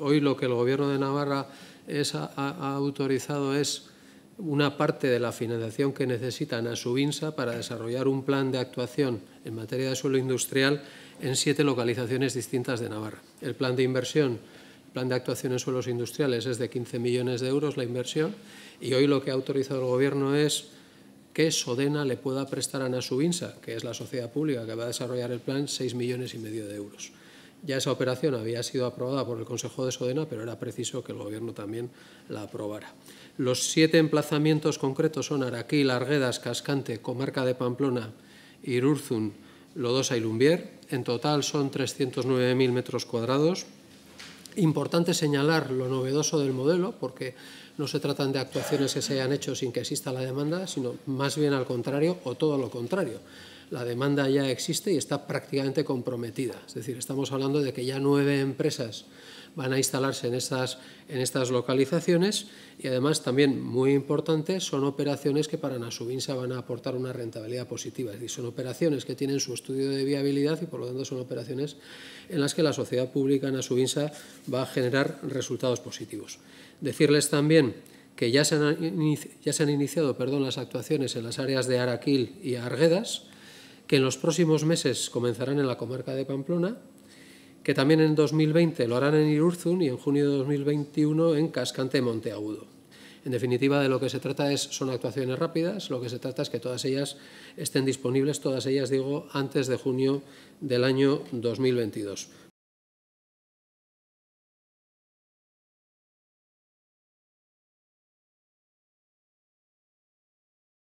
Hoy lo que el Gobierno de Navarra ha, autorizado es una parte de la financiación que necesita a Subinsa para desarrollar un plan de actuación en materia de suelo industrial en siete localizaciones distintas de Navarra. El plan de inversión, el plan de actuación en suelos industriales es de 15 millones de euros la inversión y hoy lo que ha autorizado el Gobierno es que Sodena le pueda prestar a Nasubinsa, que es la sociedad pública que va a desarrollar el plan, 6 millones y medio de euros. Ya esa operación había sido aprobada por el Consejo de Sodena, pero era preciso que el Gobierno también la aprobara. Los siete emplazamientos concretos son Araquí, Larguedas, Cascante, Comarca de Pamplona, Irurzun, Lodosa y Lumbier. En total son 309.000 metros cuadrados. Importante señalar lo novedoso del modelo, porque no se tratan de actuaciones que se hayan hecho sin que exista la demanda, sino más bien al contrario o todo lo contrario. La demanda ya existe y está prácticamente comprometida. Es decir, estamos hablando de que ya nueve empresas van a instalarse en estas, en estas localizaciones y además también muy importante son operaciones que para Nasubinsa van a aportar una rentabilidad positiva, es decir, son operaciones que tienen su estudio de viabilidad y por lo tanto son operaciones en las que la sociedad pública Nasubinsa va a generar resultados positivos. Decirles también que ya se han, ya se han iniciado perdón, las actuaciones en las áreas de Araquil y Arguedas, que en los próximos meses comenzarán en la comarca de Pamplona, que también en 2020 lo harán en Irurzun y en junio de 2021 en Cascante Monteagudo. En definitiva, de lo que se trata es, son actuaciones rápidas, lo que se trata es que todas ellas estén disponibles, todas ellas, digo, antes de junio del año 2022.